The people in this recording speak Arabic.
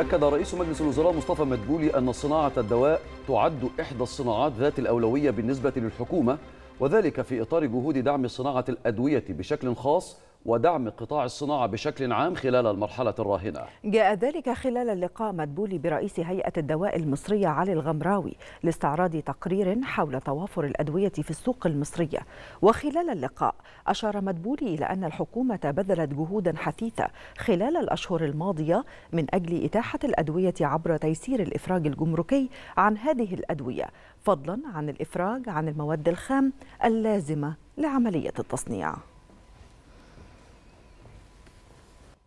أكد رئيس مجلس الوزراء مصطفى مدبولي أن صناعة الدواء تعد إحدى الصناعات ذات الأولوية بالنسبة للحكومة وذلك في إطار جهود دعم صناعة الأدوية بشكل خاص ودعم قطاع الصناعة بشكل عام خلال المرحلة الراهنة جاء ذلك خلال اللقاء مدبولي برئيس هيئة الدواء المصرية علي الغمراوي لاستعراض تقرير حول توافر الأدوية في السوق المصرية وخلال اللقاء أشار مدبولي إلى أن الحكومة بذلت جهودا حثيثة خلال الأشهر الماضية من أجل إتاحة الأدوية عبر تيسير الإفراج الجمركي عن هذه الأدوية فضلا عن الإفراج عن المواد الخام اللازمة لعملية التصنيع